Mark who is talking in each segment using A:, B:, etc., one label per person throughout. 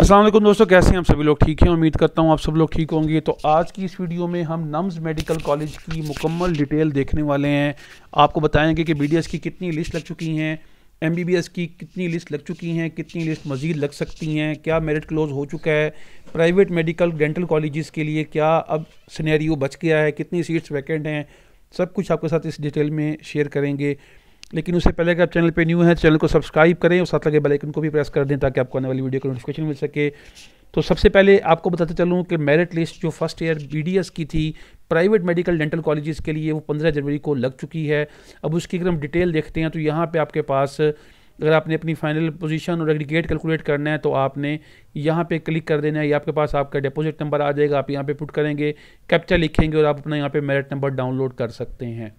A: असलम दोस्तों कैसे हैं आप सभी लोग ठीक हैं उम्मीद करता हूं आप सब लोग ठीक होंगे तो आज की इस वीडियो में हम नम्स मेडिकल कॉलेज की मुकम्मल डिटेल देखने वाले हैं आपको बताएंगे कि बी की कितनी लिस्ट लग चुकी हैं एम की कितनी लिस्ट लग चुकी हैं कितनी लिस्ट मज़ीद लग सकती हैं क्या मेरिट क्लोज़ हो चुका है प्राइवेट मेडिकल डेंटल कॉलेज़ के लिए क्या अब सिनेरियो बच गया है कितनी सीट्स वैकेंट हैं सब कुछ आपके साथ इस डिटेल में शेयर करेंगे लेकिन उससे पहले अगर आप चैनल पे न्यू हैं चैनल को सब्सक्राइब करें और साथ लगे बेल आइकन को भी प्रेस कर दें ताकि आपको आने वाली वीडियो का नोटिफिकेशन मिल सके तो सबसे पहले आपको बताते चलूँ कि मेरिट लिस्ट जो फर्स्ट ईयर बी की थी प्राइवेट मेडिकल डेंटल कॉलेजेस के लिए वो पंद्रह जनवरी को लग चुकी है अब उसकी अगर हम डिटेल देखते हैं तो यहाँ पर आपके पास अगर आपने अपनी फाइनल पोजीशन और एग्रीगेट कैलकुलेट करना है तो आपने यहाँ पे क्लिक कर देना है या आपके पास आपका डिपॉजिट नंबर आ जाएगा आप यहाँ पे पुट करेंगे कैप्चा लिखेंगे और आप अपना यहाँ पे मेरिट नंबर डाउनलोड कर सकते हैं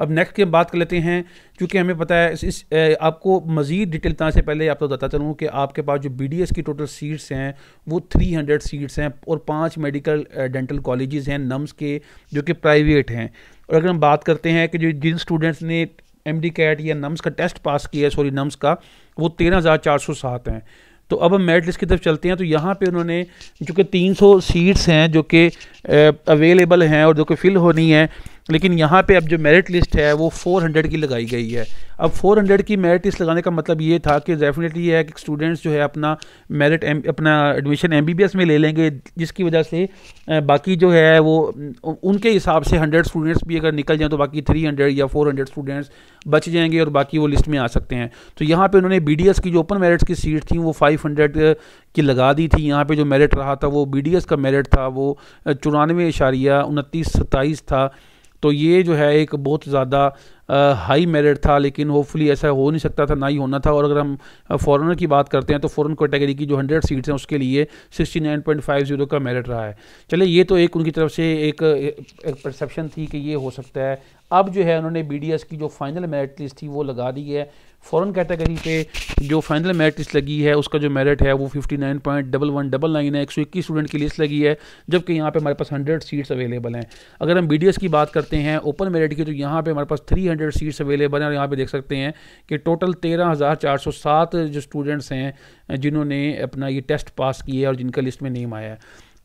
A: अब नेक्स्ट की बात कर लेते हैं क्योंकि हमें पता है इस, इस आपको मजीद डिटेल बताने से पहले आपको तो बताता चलूँ कि आपके पास जो बी की टोटल सीट्स हैं वो 300 सीट्स हैं और पाँच मेडिकल डेंटल कॉलेजेस हैं नम्स के जो कि प्राइवेट हैं और अगर हम बात करते हैं कि जो जिन स्टूडेंट्स ने एम कैट या नम्स का टेस्ट पास किया है सॉरी नम्स का वो तेरह हज़ार चार सौ सात हैं तो अब हम मेरिट लिस्ट की तरफ चलते हैं तो यहाँ पे उन्होंने जो कि 300 सीट्स हैं जो कि अवेलेबल हैं और जो कि फिल होनी है लेकिन यहाँ पे अब जो मेरिट लिस्ट है वो 400 की लगाई गई है अब 400 की मेरिट लिस्ट लगाने का मतलब ये था कि डेफिनेटली ये है कि स्टूडेंट्स जो है अपना मेरिट अपना एडमिशन एम में ले लेंगे जिसकी वजह से बाकी जो है वो उनके हिसाब से हंड्रेड स्टूडेंट्स भी अगर निकल जाएँ तो बाकी थ्री या फोर स्टूडेंट्स बच जाएंगे और बाकी वो लिस्ट में आ सकते हैं तो यहाँ पर उन्होंने बी की जो ओपन मेरिट्स की सीट थी वो फाइव की लगा दी थी यहाँ पर जो मेरिट रहा था वो बी का मेरिट था वो चौरानवे इशारिया उनतीस सत्ताईस था तो ये जो है एक बहुत ज़्यादा हाई मेरिट था लेकिन होपफुली ऐसा हो नहीं सकता था ना ही होना था और अगर हम फॉरेनर की बात करते हैं तो फॉरन कैटेगरी की जो हंड्रेड सीट्स हैं उसके लिए sixty nine point five zero का मेरिट रहा है चले ये तो एक उनकी तरफ से एक, एक परसेप्शन थी कि ये हो सकता है अब जो है उन्होंने बी की जो फाइनल मेरिट लिस्ट थी वो लगा दी है फ़ौरन कैटेगरी पे जो फाइनल मेरिट लिस्ट लगी है उसका जो मेरिट है वो fifty nine point double one double nine है एक सौ इक्कीस स्टूडेंट की लिस्ट लगी है जबकि यहाँ पे हमारे पास हंड्रेड सीट्स अवेलेबल हैं अगर हम बी की बात करते हैं ओपन मेरिट की तो यहाँ पे हमारे पास थ्री हंड्रेड सीट्स अवेलेबल हैं और यहाँ पर देख सकते हैं कि टोटल तेरह हज़ार चार सौ सात जो स्टूडेंट्स हैं जिन्होंने अपना ये टेस्ट पास किए और जिनका लिस्ट में नेम आया है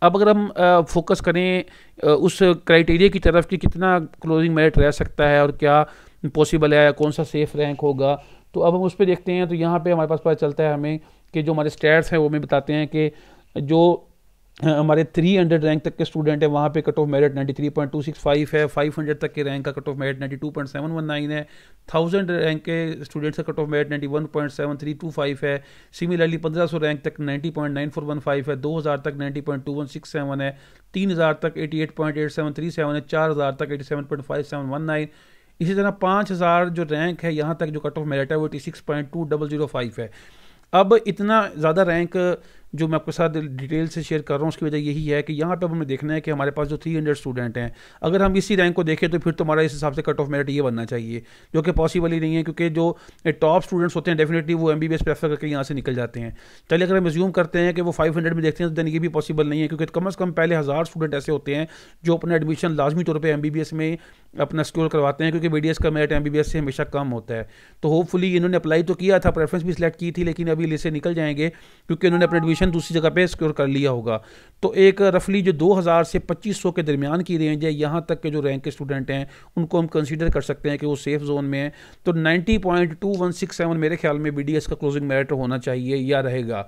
A: अब अगर हम फोकस करें उस क्राइटेरिया की तरफ कि कितना क्लोजिंग मेरिट रह सकता है और क्या पॉसिबल है कौन सा सेफ रैंक होगा तो अब हम उस पर देखते हैं तो यहाँ पे हमारे पास पता चलता है हमें कि जो हमारे स्टैट्स हैं वो हमें बताते हैं कि जो हमारे 300 रैंक तक के स्टूडेंट हैं वहाँ पे कट ऑफ मेरिट 93.265 है 500 तक के रैंक का कट ऑफ मेरिट 92.719 है 1000 रैंक के स्टूडेंट्स का कट ऑफ मेरिट 91.7325 है सिमिलरली 1500 रैंक तक 90.9415 है 2000 तक 90.2167 है 3000 तक 88.8737 है 4000 तक 87.5719 इसी तरह पाँच हज़ार जो रैंक है यहाँ तक जो कट ऑफ मेरिट है वो eighty six point two double zero five है अब इतना ज़्यादा रैंक जो मैं आपके साथ डिटेल से शेयर कर रहा हूँ उसकी वजह यही है कि यहाँ पे हमें देखना है कि हमारे पास जो 300 स्टूडेंट हैं अगर हम इसी रैंक को देखें तो फिर तुम्हारा तो इस हिसाब से कट ऑफ मेरिट ये बनना चाहिए जो कि पॉसिबल ही नहीं है क्योंकि जो टॉप स्टूडेंट्स होते हैं डेफिनेटली वो एम बी प्रेफर करके यहाँ से निकल जाते हैं चलिए अगर हम रिज्यूम करते हैं कि वो फाइव में देखते हैं तो देन ये भी पॉसिबल नहीं है क्योंकि कम अज़ कम पहले हज़ार स्टूडेंट ऐसे होते हैं जो अपना एडमिशन लाजमी तौर पर एम में अपना स्क्योर करवाते हैं क्योंकि बी का मेरिट एम से हमेशा कम होता है तो होपफुली इन्होंने अप्लाई तो किया था प्रेफरेंस भी सिलेक्ट की थी लेकिन अभी इसे निकल जाएंगे क्योंकि इन्होंने अपने एडमिशन लोकेशन दूसरी जगह पे स्क्योर कर लिया होगा तो एक रफली जो 2000 से 2500 के दरमियान की रेंज है यहाँ तक के जो रैंक के स्टूडेंट हैं उनको हम कंसिडर कर सकते हैं कि वो सेफ जोन में है तो 90.2167 मेरे ख्याल में बी का क्लोजिंग मेरिट होना चाहिए या रहेगा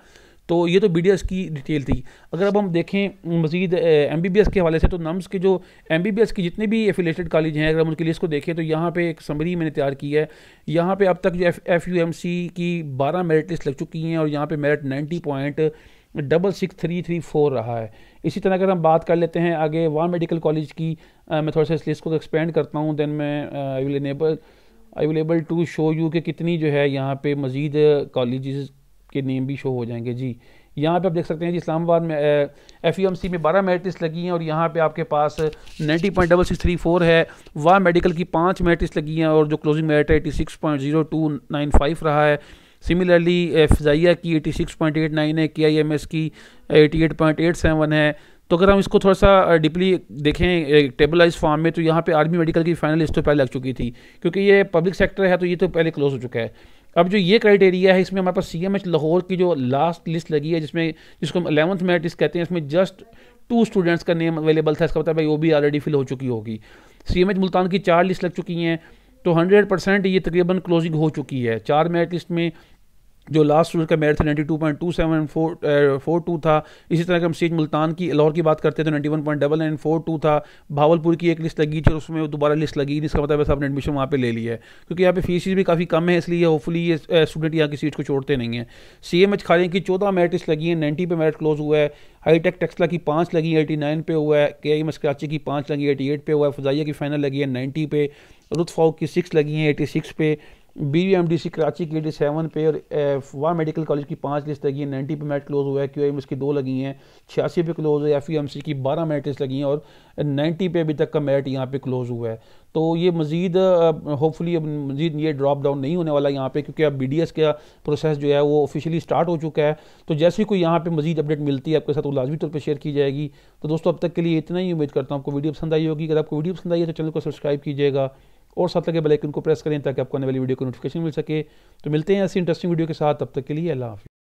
A: तो ये तो बी की डिटेल थी अगर अब हम देखें मजीद एम के हवाले से तो नम्स के जो एम की जितने भी एफिलेटेड कॉलेज हैं अगर हम उनकी लिस्ट को देखें तो यहाँ पे एक समरी मैंने तैयार की है यहाँ पे अब तक जो एफ यू एम सी की बारह मेरिट लिस्ट लग चुकी हैं और यहाँ पे merit ninety point double six three three four रहा है इसी तरह अगर हम बात कर लेते हैं आगे वाह मेडिकल कॉलेज की आ, मैं थोड़ा सा इस लिस्ट को एक्सपेंड तो करता हूँ दैन मैं I will enable I will able to show you कि कितनी जो है यहाँ पे मज़ीद कॉलेज़ के नेम भी शो हो जाएंगे जी यहाँ पे आप देख सकते हैं जी इस्लामाबाद में एफ यू एम सी में बारह मेट्रिस लगी हैं और यहाँ पे आपके पास ninety point double six three four है वाह मेडिकल की पाँच मेट्रिस लगी हैं और जो क्लोजिंग मेरिट है eighty six point zero two nine five रहा है सिमिलरली फ़िज़ाइया की eighty six point eight nine है के आई एम एस की eighty eight point eight seven है तो अगर हम इसको थोड़ा सा डीपली देखें टेबलाइज फॉर्म में तो यहाँ पे आर्मी मेडिकल की फाइनल लिस्ट तो पहले लग चुकी थी क्योंकि ये पब्लिक सेक्टर है तो ये तो पहले क्लोज हो चुका है अब जो ये क्राइटेरिया है इसमें हमारे पास सी एम एच लाहौर की जो लास्ट लिस्ट लगी है जिसमें जिसको हम अलेवंथ मेरिट लिस्ट कहते हैं इसमें जस्ट टू स्टूडेंट्स का नेम अवेलेबल था इसका पता मतलब है वो भी ऑलरेडी फिल हो चुकी होगी सी एम एच मुल्तान की चार लिस्ट लग चुकी हैं तो हंड्रेड परसेंट ये तकरीबन क्लोजिंग हो चुकी है चार मेरिट लिस्ट में जो लास्ट रोज का मेयर था ninety two point two seven four four two था इसी तरह के हम सीट मुल्तान की लाहौर की बात करते हैं तो ninety one point double nine four two था भावलपुर की एक लिस्ट लगी थी और उसमें दोबारा लिस्ट लगी जिसका मतलब है आपने एडमिशन वहाँ पे ले लिया है क्योंकि यहाँ पे फीस भी काफ़ी कम है इसलिए होपफुली ये स्टूडेंट uh, यहाँ की सीट को छोड़ते नहीं है सी एम एच खाली की चौदह मेरिट लिस्ट लगी है नाइन्टी पे मेरिट क्लोज हुआ है हाईटेक टेक्सला की पाँच लगी एटी नाइन पे हुआ है K I M S Karachi की पाँच लगी एटी एट पे हुआ है फजाइया की फाइनल लगी है नाइन्टी पे रुतफाउक की सिक्स लगी है एटी सिक्स पे B M D C Karachi की एटी सेवन पे और वाह मेडिकल कॉलेज की पाँच लिस्ट लगी है नाइन्टी पे मैट क्लोज हुआ है क्यू एम की दो लगी हैं छियासी पे क्लोज हुआ है एफ एम सी की बारह मैट लिस्ट लगी हैं और नाइन्टी पे अभी तक का मैट यहाँ पे क्लोज हुआ है तो ये मजीद होपफुली अब मजीद ये ड्रॉप डाउन नहीं होने वाला यहाँ पे क्योंकि अब बी का प्रोसेस जो है वो ऑफिशियली स्टार्ट हो चुका है तो जैसे ही कोई यहाँ पे मजीद अपडेट मिलती है आपके साथ वो लाजमी तौर पर शेयर की जाएगी तो दोस्तों अब तक के लिए इतना ही उम्मीद करता हूँ आपको वीडियो पसंद आई होगी अगर आपको वीडियो पसंद आई है तो चैनल को सब्सक्राइब कीजिएगा और साथ लगे बेल आइकन को प्रेस करें ताकि आपको आने वाली वीडियो को नोटिफिकेशन मिल सके तो मिलते हैं ऐसी इंटरेस्टिंग वीडियो के साथ तब तक के लिए अल्लाह हाफि